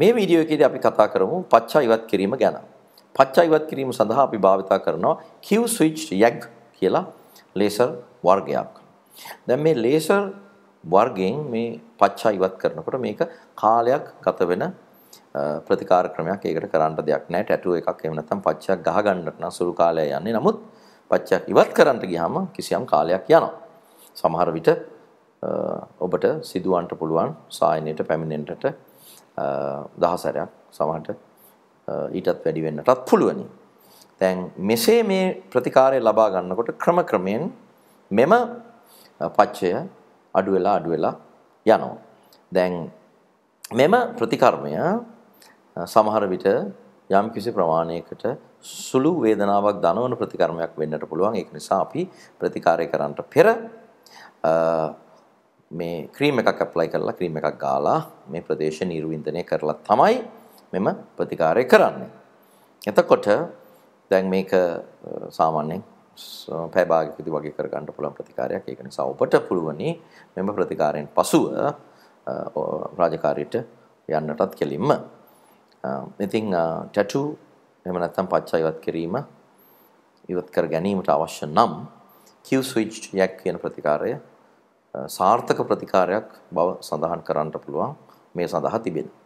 මේ වීඩියෝ එකේදී අපි කතා කරමු පච්චා ඉවත් කිරීම ගැන. පච්චා ඉවත් කිරීම සඳහා අපි භාවිතා කරනවා Q switched YAG කියලා ලේසර් වර්ගයක්. දැන් මේ ලේසර් වර්ගයෙන් මේ පච්චා ඉවත් කරනකොට මේක කාලයක් ගත වෙන ප්‍රතිකාර ක්‍රමයක් ඒකට කරන්න දෙයක් නැහැ. ටැටූ එකක් එහෙම නැත්නම් පච්චයක් ගහ ගන්නට නම් සුළු කාලයක් යන්නේ. නමුත් පච්චයක් ඉවත් කරන්න ගියාම කිසියම් කාලයක් යනවා. සමහර විට ඔබට සිදුවන්ට පුළුවන් සායනයට පැමිණෙන්නට දහසරයක් සමහට ඊටත් වැඩි වෙන්නටත් පුළුවනි. දැන් මෙසේ මේ ප්‍රතිකාරය ලබා ගන්නකොට ක්‍රම ක්‍රමයෙන් මෙම පච්චය අඩු වෙලා අඩු වෙලා යනවා. දැන් මෙම ප්‍රතිකර්මය සමහර විට යම්කිසි ප්‍රමාණයකට සුළු වේදනාවක් දනවන ප්‍රතිකර්මයක් වෙන්නට පුළුවන්. ඒක නිසා අපි ප්‍රතිකාරය කරන්නට පෙර මේ ක්‍රීම් එකක් ඇප්ලයි කරලා ක්‍රීම් එකක් ගාලා මේ ප්‍රදේශ නිර්වින්දනය කරලා තමයි මෙම ප්‍රතිකාරය කරන්නේ. එතකොට දැන් මේක සාමාන්‍යයෙන් පැය භාගයකදී වගේ කර ගන්න පුළුවන් ප්‍රතිකාරයක්. ඒක නිසා ඔබට පුළුවනි මෙම ප්‍රතිකාරයෙන් පසුව රාජකාරියට යන්නටත් කෙලින්ම. ඉතින් ටැටු එහෙම නැත්නම් පච්චා ඉවත් කිරීම ඉවත් කර ගැනීමට අවශ්‍ය නම් Q switch යක් කියන ප්‍රතිකාරය සාර්ථක ප්‍රතිකාරයක් බව සඳහන් කරන්නට පුළුවන් මේ සඳහා තිබෙනවා.